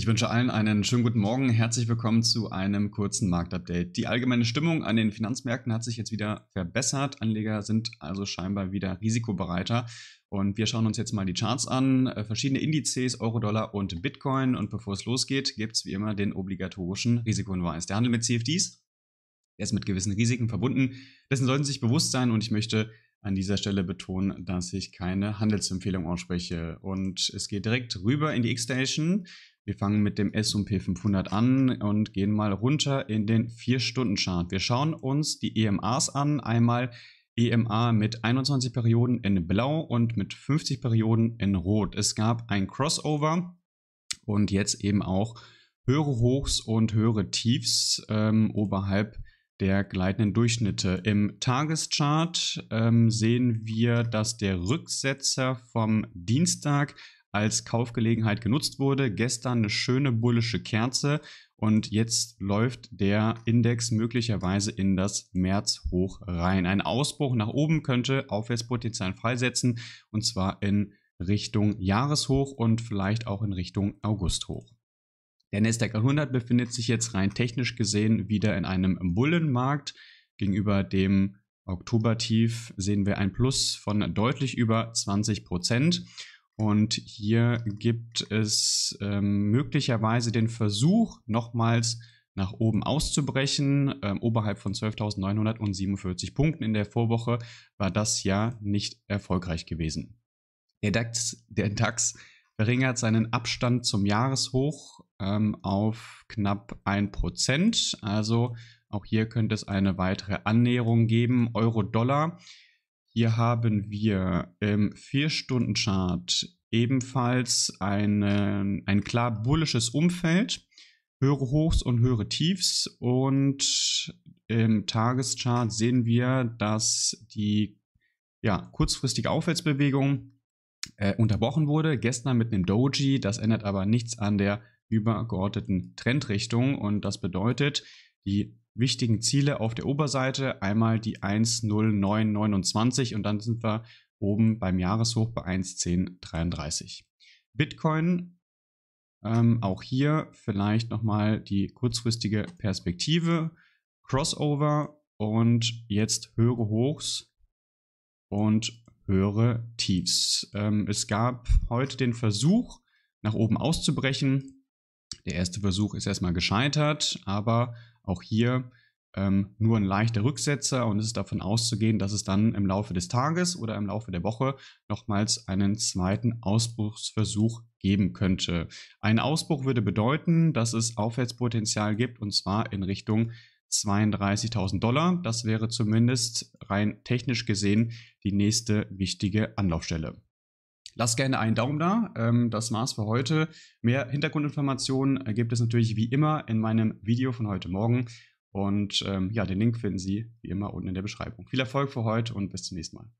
Ich wünsche allen einen schönen guten Morgen. Herzlich willkommen zu einem kurzen Marktupdate. Die allgemeine Stimmung an den Finanzmärkten hat sich jetzt wieder verbessert. Anleger sind also scheinbar wieder risikobereiter. Und wir schauen uns jetzt mal die Charts an, äh, verschiedene Indizes, Euro-Dollar und Bitcoin. Und bevor es losgeht, gibt es wie immer den obligatorischen Risikohinweis. Der Handel mit CFDs der ist mit gewissen Risiken verbunden. Dessen sollten Sie sich bewusst sein und ich möchte an dieser Stelle betonen, dass ich keine Handelsempfehlung ausspreche. Und es geht direkt rüber in die X-Station. Wir fangen mit dem S&P 500 an und gehen mal runter in den 4-Stunden-Chart. Wir schauen uns die EMAs an. Einmal EMA mit 21 Perioden in blau und mit 50 Perioden in rot. Es gab ein Crossover und jetzt eben auch höhere Hochs und höhere Tiefs ähm, oberhalb der gleitenden Durchschnitte. Im Tageschart ähm, sehen wir, dass der Rücksetzer vom Dienstag als Kaufgelegenheit genutzt wurde. Gestern eine schöne bullische Kerze und jetzt läuft der Index möglicherweise in das März hoch rein. Ein Ausbruch nach oben könnte Aufwärtspotenzial freisetzen und zwar in Richtung Jahreshoch und vielleicht auch in Richtung Augusthoch. Der Nasdaq 100 befindet sich jetzt rein technisch gesehen wieder in einem Bullenmarkt. Gegenüber dem Oktober-Tief sehen wir ein Plus von deutlich über 20 Prozent. Und hier gibt es ähm, möglicherweise den Versuch, nochmals nach oben auszubrechen. Ähm, oberhalb von 12.947 Punkten in der Vorwoche war das ja nicht erfolgreich gewesen. Der DAX, der DAX verringert seinen Abstand zum Jahreshoch ähm, auf knapp 1%. Also auch hier könnte es eine weitere Annäherung geben. Euro-Dollar hier haben wir im 4-Stunden-Chart ebenfalls eine, ein klar bullisches Umfeld, höhere Hochs und höhere Tiefs. Und im Tageschart sehen wir, dass die ja, kurzfristige Aufwärtsbewegung äh, unterbrochen wurde, gestern mit einem Doji. Das ändert aber nichts an der übergeordneten Trendrichtung und das bedeutet, die wichtigen Ziele auf der Oberseite. Einmal die 10929 und dann sind wir oben beim Jahreshoch bei 11033. Bitcoin, ähm, auch hier vielleicht nochmal die kurzfristige Perspektive. Crossover und jetzt höhere Hochs und höhere Tiefs. Ähm, es gab heute den Versuch, nach oben auszubrechen. Der erste Versuch ist erstmal gescheitert, aber auch hier ähm, nur ein leichter Rücksetzer und es ist davon auszugehen, dass es dann im Laufe des Tages oder im Laufe der Woche nochmals einen zweiten Ausbruchsversuch geben könnte. Ein Ausbruch würde bedeuten, dass es Aufwärtspotenzial gibt und zwar in Richtung 32.000 Dollar. Das wäre zumindest rein technisch gesehen die nächste wichtige Anlaufstelle. Lasst gerne einen Daumen da. Ähm, das war's für heute. Mehr Hintergrundinformationen äh, gibt es natürlich wie immer in meinem Video von heute Morgen. Und ähm, ja, den Link finden Sie wie immer unten in der Beschreibung. Viel Erfolg für heute und bis zum nächsten Mal.